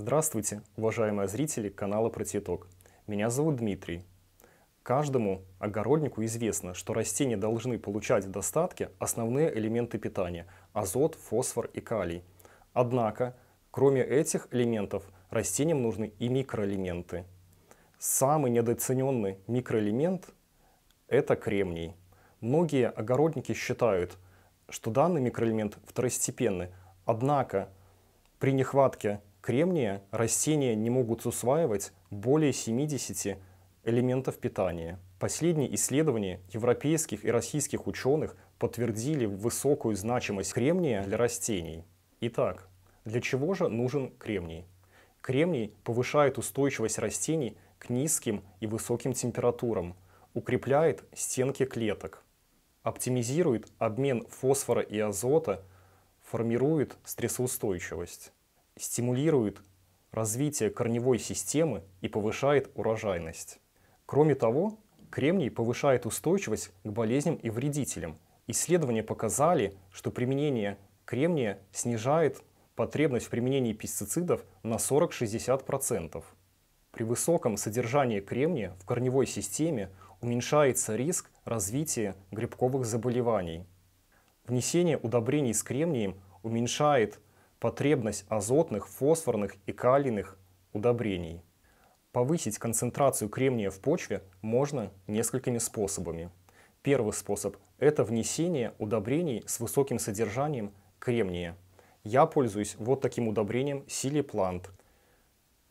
Здравствуйте, уважаемые зрители канала Протиток. Меня зовут Дмитрий. Каждому огороднику известно, что растения должны получать в достатке основные элементы питания – азот, фосфор и калий. Однако, кроме этих элементов, растениям нужны и микроэлементы. Самый недооцененный микроэлемент – это кремний. Многие огородники считают, что данный микроэлемент второстепенный, однако при нехватке кремния растения не могут усваивать более 70 элементов питания. Последние исследования европейских и российских ученых подтвердили высокую значимость кремния для растений. Итак, для чего же нужен кремний? Кремний повышает устойчивость растений к низким и высоким температурам, укрепляет стенки клеток, оптимизирует обмен фосфора и азота, формирует стрессоустойчивость стимулирует развитие корневой системы и повышает урожайность. Кроме того, кремний повышает устойчивость к болезням и вредителям. Исследования показали, что применение кремния снижает потребность в применении пестицидов на 40-60%. При высоком содержании кремния в корневой системе уменьшается риск развития грибковых заболеваний. Внесение удобрений с кремнием уменьшает потребность азотных, фосфорных и калийных удобрений. Повысить концентрацию кремния в почве можно несколькими способами. Первый способ – это внесение удобрений с высоким содержанием кремния. Я пользуюсь вот таким удобрением Силиплант.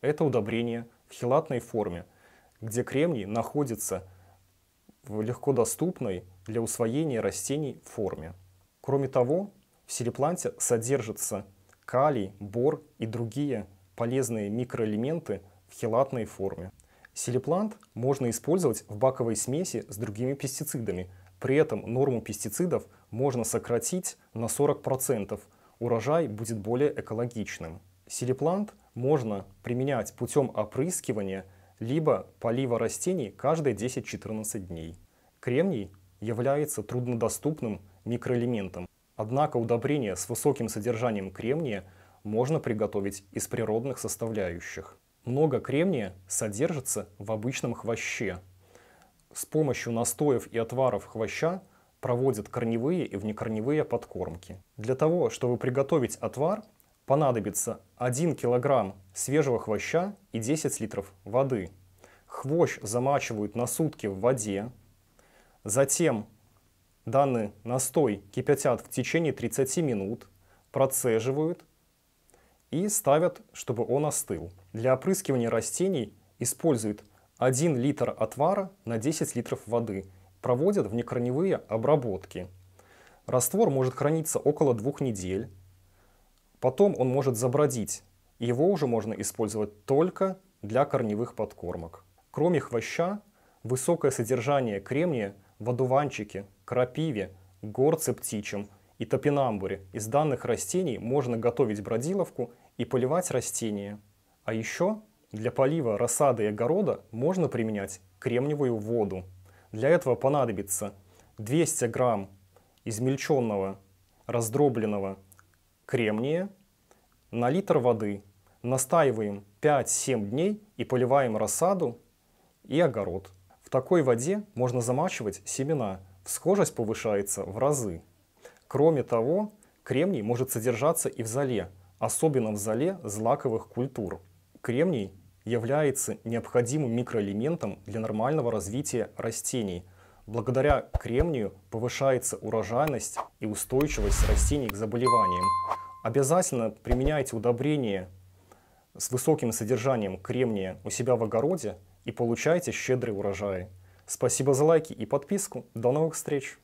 Это удобрение в хелатной форме, где кремний находится в легко доступной для усвоения растений форме. Кроме того, в Силипланте содержится калий, бор и другие полезные микроэлементы в хелатной форме. Силиплант можно использовать в баковой смеси с другими пестицидами. При этом норму пестицидов можно сократить на 40%. Урожай будет более экологичным. Силиплант можно применять путем опрыскивания либо полива растений каждые 10-14 дней. Кремний является труднодоступным микроэлементом. Однако удобрения с высоким содержанием кремния можно приготовить из природных составляющих. Много кремния содержится в обычном хвоще. С помощью настоев и отваров хвоща проводят корневые и внекорневые подкормки. Для того, чтобы приготовить отвар, понадобится 1 кг свежего хвоща и 10 литров воды. Хвощ замачивают на сутки в воде, затем Данный настой кипятят в течение 30 минут, процеживают и ставят, чтобы он остыл. Для опрыскивания растений используют 1 литр отвара на 10 литров воды. Проводят внекорневые обработки. Раствор может храниться около двух недель. Потом он может забродить. Его уже можно использовать только для корневых подкормок. Кроме хвоща, высокое содержание кремния – в одуванчике, крапиве, горце птичьем и топинамбуре из данных растений можно готовить бродиловку и поливать растения. А еще для полива рассады и огорода можно применять кремниевую воду. Для этого понадобится 200 грамм измельченного раздробленного кремния на литр воды. Настаиваем 5-7 дней и поливаем рассаду и огород. В такой воде можно замачивать семена, всхожесть повышается в разы. Кроме того, кремний может содержаться и в зале, особенно в зале злаковых культур. Кремний является необходимым микроэлементом для нормального развития растений. Благодаря кремнию повышается урожайность и устойчивость растений к заболеваниям. Обязательно применяйте удобрения с высоким содержанием кремния у себя в огороде и получайте щедрый урожай. Спасибо за лайки и подписку. До новых встреч!